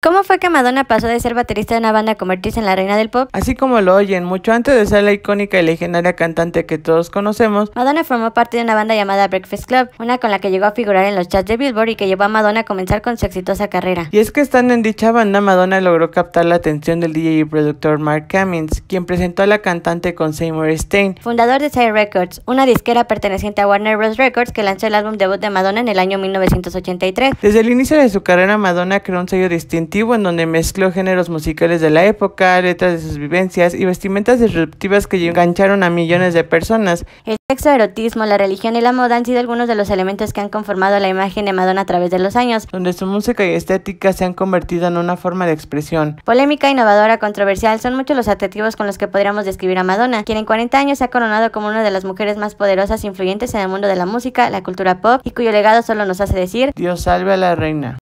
¿Cómo fue que Madonna pasó de ser baterista de una banda a convertirse en la reina del pop? Así como lo oyen, mucho antes de ser la icónica y legendaria cantante que todos conocemos, Madonna formó parte de una banda llamada Breakfast Club, una con la que llegó a figurar en los chats de Billboard y que llevó a Madonna a comenzar con su exitosa carrera. Y es que estando en dicha banda, Madonna logró captar la atención del DJ y productor Mark Cummings, quien presentó a la cantante con Seymour Stein, fundador de Side Records, una disquera perteneciente a Warner Bros. Records que lanzó el álbum debut de Madonna en el año 1983. Desde el inicio de su carrera, Madonna creó un sello distinto en donde mezcló géneros musicales de la época, letras de sus vivencias y vestimentas disruptivas que engancharon a millones de personas. El sexo, erotismo, la religión y la moda han sido algunos de los elementos que han conformado la imagen de Madonna a través de los años, donde su música y estética se han convertido en una forma de expresión. Polémica, innovadora, controversial son muchos los adjetivos con los que podríamos describir a Madonna, quien en 40 años se ha coronado como una de las mujeres más poderosas e influyentes en el mundo de la música, la cultura pop y cuyo legado solo nos hace decir Dios salve a la reina.